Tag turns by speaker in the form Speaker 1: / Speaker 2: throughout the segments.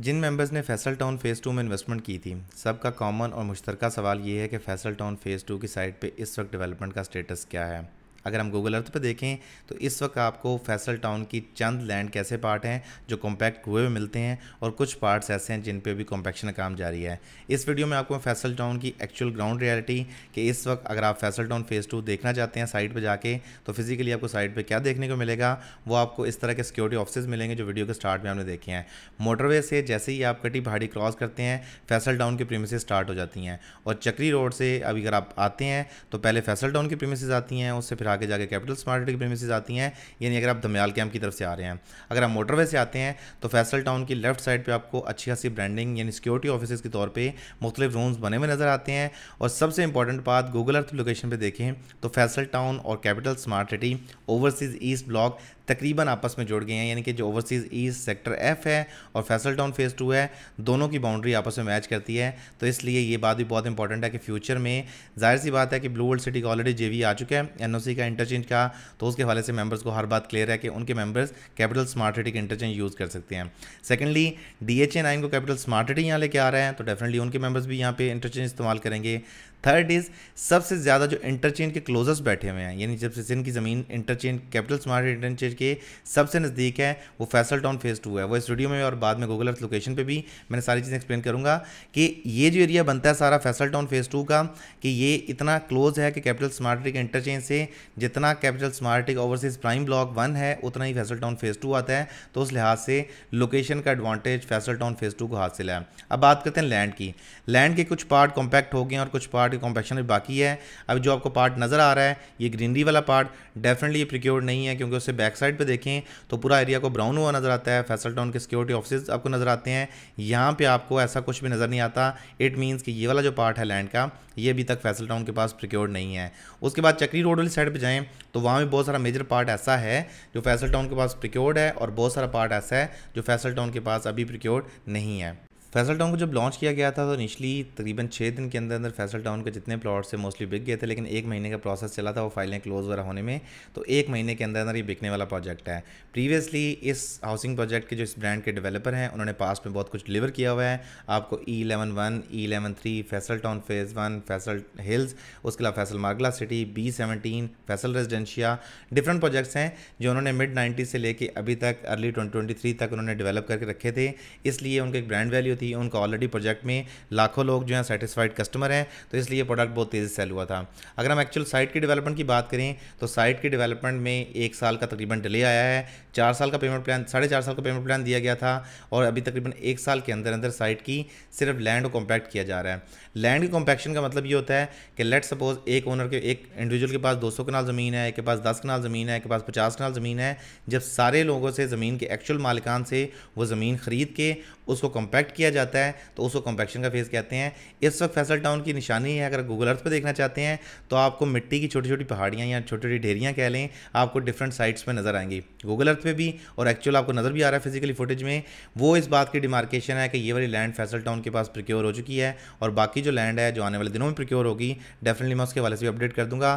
Speaker 1: जिन members ने Faisal town phase two में investment की थी सबका कॉमन और मुश्तरक सवाल ये है कि फैसल टाउन फ़ेज़ टू की साइट पे इस वक्त डेवलपमेंट का स्टेटस क्या है अगर हम गूगल अर्थ पर देखें तो इस वक्त आपको फैसल टाउन की चंद लैंड कैसे पार्ट हैं जो कॉम्पैक्ट हुए हुए मिलते हैं और कुछ पार्ट्स ऐसे हैं जिन पर भी कॉम्पैक्शन का काम जारी है इस वीडियो में आपको फैसल टाउन की एक्चुअल ग्राउंड रियलिटी कि इस वक्त अगर आप फैसल टाउन फेज़ टू देखना चाहते हैं साइट पर जाके तो फिजिकली आपको साइट पर क्या देखने को मिलेगा वो आपको इस तरह के सिक्योरिटी ऑफिस मिलेंगे जो वीडियो के स्टार्ट में हमने देखे हैं मोटरवे से जैसे ही आप कटी पहाड़ी क्रॉस करते हैं फैसल टाउन की प्रीमिस स्टार्ट हो जाती हैं और चक्री रोड से अभी अगर आप आते हैं तो पहले फैसल टाउन की प्रीमिस आती हैं उससे फिर आगे जाके कैपिटल स्मार्ट सिटी की प्रेमिस आती हैं यानी अगर आप दमयाल कैम्प की तरफ से आ रहे हैं अगर आप मोटरवे से आते हैं तो फैसल टाउन की लेफ्ट साइड पर आपको अच्छी खासी ब्रांडिंग यानी सिक्योरिटी ऑफिस के तौर पर मुख्तलिफ रूम्स बने हुए नज़र आते हैं और सबसे इंपॉर्टेंट बात गूगल अर्थ लोकेशन पर देखें तो फैसल टाउन और capital smart city overseas east block तकरीबन आपस में जुड़ गए हैं यानी कि जो ओवरसीज़ ईस्ट सेक्टर एफ है और फैसल टाउन फेज़ टू है दोनों की बाउंड्री आपस में मैच करती है तो इसलिए ये बात भी बहुत इंपॉर्टेंट है कि फ्यूचर में जाहिर सी बात है कि ब्लू वर्ल्ड सिटी का ऑलरेडी जे आ चुका है एन का इंटरचेंज का तो उसके हवाले से मेम्बर्स को हर बात क्लियर है कि उनके मेम्बर्स कैपिटल स्मार्ट सिटी के इंटरचेंज यूज़ कर सकते हैं secondly D H A nine को कैपिटल स्मार्ट सिटी यहाँ लेके आ रहे हैं तो डेफिनेटली उनके मेम्बर्स भी यहाँ पर इंटरचेंज इस्तेमाल करेंगे थर्ड इज़ सबसे ज़्यादा जो इंटरचेंज के क्लोजेस्ट बैठे हुए हैं यानी जब से जिनकी ज़मीन interchange capital smart interchange gate के सबसे नज़दीक है वो फैसल टाउन फेज़ टू है वो इस वीडियो में और बाद में गूगल अर्थ लोकेशन पे भी मैंने सारी चीज़ें एक्सप्लेन करूँगा कि ये जो एरिया बनता है सारा फैसल टाउन फेज़ टू का कि ये इतना क्लोज है कि कैपिटल स्मार्ट के इंटरचेंज से जितना capital smart overseas prime block one है उतना ही फैसल टाउन फेज़ टू आता है तो उस लिहाज से लोकेशन का advantage Faisal town phase two को हासिल है अब बात करते हैं लैंड की लैंड के कुछ पार्ट कॉम्पैक्ट हो गए और कुछ पार्ट कॉम्पैक्शन भी बाकी है अब जो आपको पार्ट नज़र आ रहा है ये ग्रीनरी वाला पार्ट डेफिनेटली ये प्रिक्योर्ड नहीं है क्योंकि उससे बैक साइड पे देखें तो पूरा एरिया को ब्राउन हुआ नज़र आता है फैसल टाउन के सिक्योरिटी ऑफिस आपको नज़र आते हैं यहाँ पर आपको ऐसा कुछ भी नज़र नहीं आता इट मीन्स कि ये वाला जो पार्ट है लैंड का ये अभी तक फैसल टाउन के पास प्रिक्योर नहीं है उसके बाद चक्री रोड वाली साइड पर जाएँ तो वहाँ भी बहुत सारा मेजर पार्ट ऐसा है जो फैसल टाउन के पास प्रिक्योर्ड है और बहुत सारा पार्ट ऐसा है जो फैसल टाउन के पास अभी प्रिक्योर्ड नहीं है फैसल टाउन को जब लॉन्च किया गया था तो निचली तकरीबन छः दिन के अंदर अंदर फैसल टाउन के जितने प्लॉट्स थे मोस्टली बिक गए थे लेकिन एक महीने का प्रोसेस चला था वो फाइलें क्लोज वगैरह होने में तो एक महीने के अंदर अंदर ये बिकने वाला प्रोजेक्ट है प्रीवियसली इस हाउसिंग प्रोजेक्ट के जो इस ब्रांड के डेवलपर हैं उन्होंने पास में बहुत कुछ डिलीवर किया हुआ है आपको E eleven one E eleven three Faisal town phase one Faisal hills उसके अलावा Faisal Margalla city B seventeen Faisal Residencia different projects हैं जो उन्होंने मिड नाइन्टी से लेकर अभी तक अर्ली ट्वेंटी ट्वेंटी थ्री तक उन्होंने डेवलप करके रखे थे इसलिए उनके एक ब्रांड वैल्यू थी उनका ऑलरेडी प्रोजेक्ट में लाखों लोग जो हैं सेटिस्फाइड कस्टमर हैं तो इसलिए प्रोडक्ट बहुत तेज़ी सेल हुआ था अगर हम एक्चुअल साइट की डेवलपमेंट की बात करें तो साइट की डेवलपमेंट में एक साल का तकरीबन डिले आया है चार साल का पेमेंट प्लान साढ़े चार साल का पेमेंट प्लान दिया गया था और अभी तकरीबन एक साल के अंदर अंदर साइट की सिर्फ लैंड को कॉम्पैक्ट किया जा रहा है लैंड की कॉम्पैक्शन का मतलब ये होता है कि लेट सपोज एक ओनर के एक इंडिविजुअल के पास 200 कनाल ज़मीन है एक के पास 10 कनाल ज़मीन है एक के पास 50 कनाल ज़मीन है जब सारे लोगों से ज़मीन के एक्चुअल मालिकान से वो ज़मीन ख़रीद के उसको कॉम्पैक्ट किया जाता है तो उसको कॉम्पैक्शन का फेज़ कहते हैं इस वक्त फैसल टाउन की निशानी है अगर गूगल अर्थ पर देखना चाहते हैं तो आपको मिट्टी की छोटी छोटी पहाड़ियाँ या छोटी छोटी ढेरियाँ कह लें आपको डिफरेंट साइट्स पर नज़र आएंगी गूगल अर्थ पर भी और एक्चुअल आपको नज़र भी आ रहा है फिजिकली फुटेज में वो इस बात की डिमार्केशन है कि ये वाली लैंड फैसल टाउन के पास प्रिक्योर हो चुकी है और बाकी जो लैंड है जो आने वाले दिनों में प्रिक्योर होगी डेफिनेटली मैं उसके हवाले से भी अपडेट कर दूंगा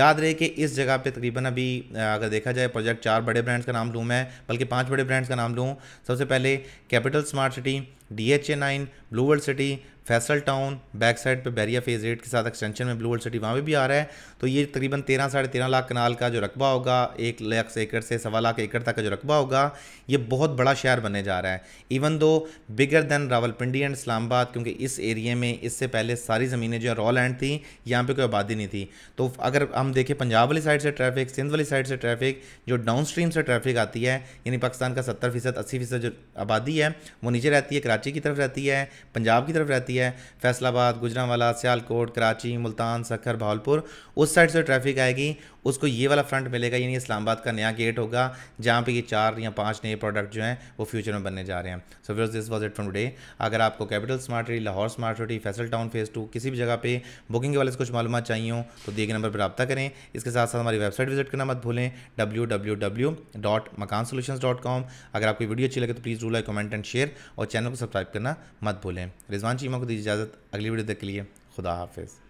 Speaker 1: याद रहे कि इस जगह पे तकरीबन अभी अगर देखा जाए प्रोजेक्ट चार बड़े ब्रांड्स का नाम लूँ मैं बल्कि पाँच बड़े ब्रांड्स का नाम लूँ सबसे पहले capital smart city DHA9, Blue World City, Faisal town back side पे बैरिया फेज एट के साथ एक्सटेंशन में ब्लू वर्ल्ड सिटी वहाँ पर भी आ रहा है तो ये तकरीबन तेरह साढ़े तेरह लाख कनाल का जो रकबा होगा एक लाख से एकड़ से सवा लाख एकड़ तक का जो रकबा होगा ये बहुत बड़ा शहर बने जा रहा है even too bigger than Rawalpindi and Islamabad क्योंकि इस एरिए में इससे पहले सारी ज़मीनें जो रॉ लैंड थी यहाँ पर कोई आबादी नहीं थी तो अगर हम देखें पंजाब वाली साइड से ट्रैफिक सिंध वाली साइड से ट्रैफिक जो डाउन स्ट्रीम से ट्रैफिक आती है यानी पाकिस्तान का सत्तर फीसद अस्सी फीसद जो आबादी है वो नीचे रहती है कराची की तरफ रहती है पंजाब की तरफ रहती है है फैसलाबाद गुजरावाला सियालकोट कराची मुल्तान सखर भावलपुर उस साइड से ट्रैफिक आएगी उसको ये वाला फ्रंट मिलेगा यानी इस्लामाबाद का नया गेट होगा जहाँ पे ये चार या पांच नए प्रोडक्ट जो हैं वो फ्यूचर में बनने जा रहे हैं so viewers this was it from today अगर आपको capital smart city Lahore smart city Faisal town phase two किसी भी जगह पे बुकिंग के वाले से कुछ मालूम चाहिए तो दिए गए नंबर पर रब्ता करें इसके साथ साथ हमारी वेबसाइट विजिट करना मत भूलें W W W dot Makaan dot अगर आपकी वीडियो अच्छी लगे तो please do like comment and share और चैनल को सब्सक्राइब करना मत भूलें रिजवान चीमा को दीजिए इजाज़त अगली वीडियो तक के लिए खुदा हाफिज़